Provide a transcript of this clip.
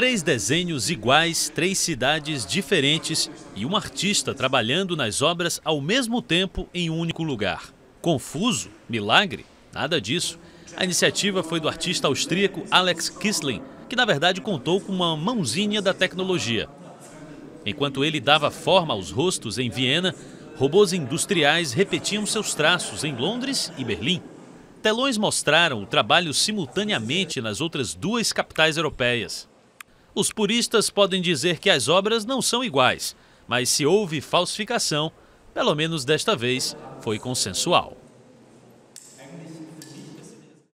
Três desenhos iguais, três cidades diferentes e um artista trabalhando nas obras ao mesmo tempo em um único lugar. Confuso? Milagre? Nada disso. A iniciativa foi do artista austríaco Alex Kisling, que na verdade contou com uma mãozinha da tecnologia. Enquanto ele dava forma aos rostos em Viena, robôs industriais repetiam seus traços em Londres e Berlim. Telões mostraram o trabalho simultaneamente nas outras duas capitais europeias. Os puristas podem dizer que as obras não são iguais, mas se houve falsificação, pelo menos desta vez foi consensual.